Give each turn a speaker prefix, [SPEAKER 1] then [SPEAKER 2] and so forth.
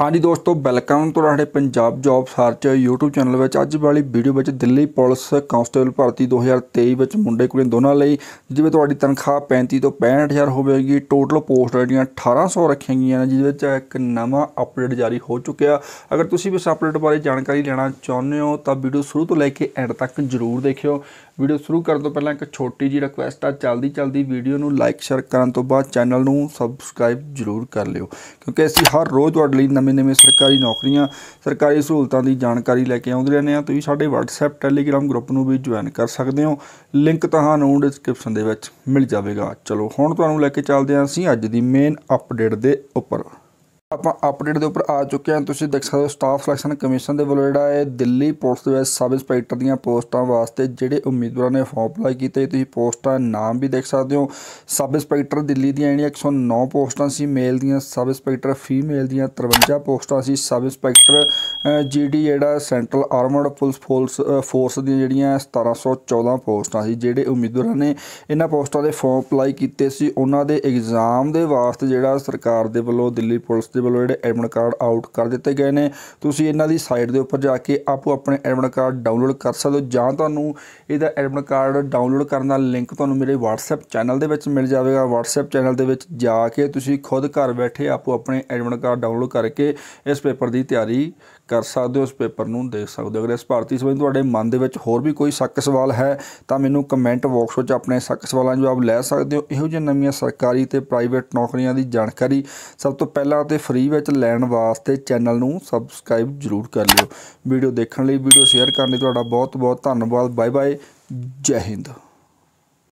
[SPEAKER 1] ਹਾਂਜੀ ਦੋਸਤੋ ਵੈਲਕਮ ਤੁਹਾਡੇ Punjab job search YouTube channel ਵਿੱਚ ਅੱਜ ਵਾਲੀ ਵੀਡੀਓ ਵਿੱਚ ਦਿੱਲੀ ਪੁਲਿਸ ਕਾਂਸਟੇਬਲ ਭਰਤੀ 2023 ਵਿੱਚ ਮੁੰਡੇ ਕੁੜੀਆਂ ਦੋਨਾਂ ਲਈ ਜਿਵੇਂ ਤੁਹਾਡੀ ਤਨਖਾਹ 35 ਤੋਂ 65000 ਹੋਵੇਗੀ ਟੋਟਲ ਪੋਸਟ ਜਿਹੜੀਆਂ 1800 ਰੱਖੀਆਂ ਗਈਆਂ ਨੇ ਜਿਹਦੇ ਵਿੱਚ ਇੱਕ ਨਵਾਂ ਅਪਡੇਟ ਜਾਰੀ ਹੋ ਚੁੱਕਿਆ ਅਗਰ ਤੁਸੀਂ ਵੀ ਇਸ ਅਪਡੇਟ ਬਾਰੇ ਜਾਣਕਾਰੀ ਲੈਣਾ ਚਾਹੁੰਦੇ ਹੋ ਤਾਂ ਵੀਡੀਓ ਸ਼ੁਰੂ ਤੋਂ ਲੈ ਕੇ ਐਂਡ ਤੱਕ ਜ਼ਰੂਰ ਦੇਖਿਓ ਵੀਡੀਓ ਸ਼ੁਰੂ ਕਰਨ ਤੋਂ ਪਹਿਲਾਂ ਇੱਕ ਛੋਟੀ ਜੀ ਰਿਕੁਐਸਟ ਆ ਜਲਦੀ ਜਲਦੀ ਵੀਡੀਓ ਨੂੰ ਲਾਈਕ ਸ਼ੇਅਰ ਕਰਨ ਤੋਂ ਬਾਅਦ ਚੈਨਲ ਨੂੰ ਸਬਸਕ੍ਰਾਈਬ ਜ਼ਰੂਰ ਕਰ ਲਿਓ ਕਿਉਂਕਿ ਅਸੀਂ ਹਰ ਰੋਜ਼ ਤੁਹਾਡੇ ਲਈ ਨਵੇਂ-ਨਵੇਂ ਸਰਕਾਰੀ ਨੌਕਰੀਆਂ ਸਰਕਾਰੀ ਸਹੂਲਤਾਂ ਦੀ ਜਾਣਕਾਰੀ ਲੈ ਕੇ ਆਉਂਦੇ ਰਹਿੰਦੇ ਆ ਤੁਸੀਂ ਸਾਡੇ WhatsApp Telegram ਗਰੁੱਪ ਨੂੰ ਵੀ ਜੁਆਇਨ ਕਰ ਸਕਦੇ ਹੋ ਲਿੰਕ ਤੁਹਾਨੂੰ ਡਿਸਕ੍ਰਿਪਸ਼ਨ ਦੇ ਵਿੱਚ ਮਿਲ ਜਾਵੇਗਾ ਚਲੋ ਹੁਣ ਤੁਹਾਨੂੰ ਲੈ ਕੇ ਚੱਲਦੇ ਹਾਂ ਅਸੀਂ ਅੱਜ ਦੀ ਮੇਨ ਅਪਡੇਟ ਦੇ ਉੱਪਰ ਆਪਾਂ ਅਪਡੇਟ ਦੇ ਉੱਪਰ ਆ ਚੁੱਕੇ ਹਾਂ ਤੁਸੀਂ ਦੇਖ ਸਕਦੇ ਹੋ ਸਟਾਫ ਸਿਲੈਕਸ਼ਨ ਕਮਿਸ਼ਨ ਦੇ ਵੱਲੋਂ ਜਿਹੜਾ ਹੈ ਦਿੱਲੀ ਪੁਲਿਸ ਦੇ ਵਿੱਚ ਸਬ ਇੰਸਪੈਕਟਰ ਦੀਆਂ ਪੋਸਟਾਂ ਵਾਸਤੇ ਜਿਹੜੇ ਉਮੀਦਵਾਰਾਂ ਨੇ ਫਾਰਮ ਅਪਲਾਈ ਕੀਤੇ ਤੁਸੀਂ ਪੋਸਟਾਂ ਨਾਮ ਵੀ ਦੇਖ ਸਕਦੇ ਹੋ ਸਬ ਇੰਸਪੈਕਟਰ ਦਿੱਲੀ ਦੀਆਂ ਜਿਹੜੀਆਂ 109 ਪੋਸਟਾਂ ਸੀ ਮੇਲ ਦੀਆਂ ਸਬ ਇੰਸਪੈਕਟਰ ਫੀਮੇਲ ਦੀਆਂ 53 ਪੋਸਟਾਂ ਸੀ ਸਬ ਇੰਸਪੈਕਟਰ ਜੀਡੀ ਜਿਹੜਾ central armed police force force ਦੀਆਂ ਜਿਹੜੀਆਂ 1714 ਪੋਸਟਾਂ ਸੀ ਜਿਹੜੇ ਉਮੀਦਵਾਰਾਂ ਨੇ ਇਹਨਾਂ ਪੋਸਟਾਂ ਦੇ ਫਾਰਮ ਅਪਲਾਈ ਕੀਤੇ ਸੀ ਉਹਨਾਂ ਦੇ ਐਗਜ਼ਾਮ ਦੇ ਵਾਸਤੇ ਜਿਹੜਾ ਸਰਕਾਰ ਦੇ ਵੱਲੋਂ ਦਿੱਲੀ ਪੁਲਿਸ ਦੇ ਵੱਲੋਂ ਜਿਹੜੇ ਐਡਮਿਨ ਕਾਰਡ ਆਊਟ ਕਰ ਦਿੱਤੇ ਗਏ ਨੇ ਤੁਸੀਂ ਇਹਨਾਂ ਦੀ ਸਾਈਟ ਦੇ ਉੱਪਰ ਜਾ ਕੇ ਆਪੋ ਆਪਣੇ ਐਡਮਿਨ ਕਾਰਡ ਡਾਊਨਲੋਡ ਕਰ ਸਕਦੇ ਹੋ ਜਾਂ ਤੁਹਾਨੂੰ ਇਹਦਾ ਐਡਮਿਨ ਕਾਰਡ ਡਾਊਨਲੋਡ ਕਰਨ ਦਾ ਲਿੰਕ ਤੁਹਾਨੂੰ ਮੇਰੇ WhatsApp ਚੈਨਲ ਦੇ ਵਿੱਚ ਮਿਲ ਜਾਵੇਗਾ WhatsApp ਚੈਨਲ ਦੇ ਵਿੱਚ ਜਾ ਕੇ ਤੁਸੀਂ ਖੁਦ ਘਰ ਬੈਠੇ ਆਪੋ ਆਪਣੇ ਐਡਮਿਨ ਕਾਰਡ ਡਾਊਨਲੋਡ ਕਰਕੇ ਇਸ ਪੇਪਰ ਦੀ ਤਿਆਰੀ ਕਰ ਸਕਦੇ ਹੋ ਇਸ ਪੇਪਰ ਨੂੰ ਦੇਖ ਸਕਦੇ ਹੋ ਅਗਰ ਇਸ ਭਾਰਤੀ ਸੰਬੰਧੀ ਤੁਹਾਡੇ ਮਨ ਦੇ ਵਿੱਚ ਹੋਰ ਵੀ ਕੋਈ ਸ਼ੱਕ ਸਵਾਲ ਹੈ ਤਾਂ ਮੈਨੂੰ ਕਮੈਂਟ ਬਾਕਸ ਵਿੱਚ ਆਪਣੇ ਸ਼ੱਕ ਸਵਾਲਾਂ ਜਵਾਬ ਲੈ ਸਕਦੇ ਹੋ ਇਹੋ ਜਿਹੇ ਨਵੀਆਂ ਸਰਕਾਰੀ ਤੇ ਪ੍ਰਾਈਵੇਟ ਨੌਕਰੀਆਂ ਦੀ ਜਾਣਕਾਰੀ ਸਭ ਤੋਂ ਪਹਿਲਾਂ ਤੇ ਫ੍ਰੀ ਵਿੱਚ ਲੈਣ ਵਾਸਤੇ ਚੈਨਲ ਨੂੰ ਸਬਸਕ੍ਰਾਈਬ ਜ਼ਰੂਰ ਕਰ ਲਿਓ ਵੀਡੀਓ ਦੇਖਣ ਲਈ ਵੀਡੀਓ ਸ਼ੇਅਰ ਕਰਨ ਲਈ ਤੁਹਾਡਾ ਬਹੁਤ ਬਹੁਤ ਧੰਨਵਾਦ ਬਾਏ ਬਾਏ ਜੈ ਹਿੰਦ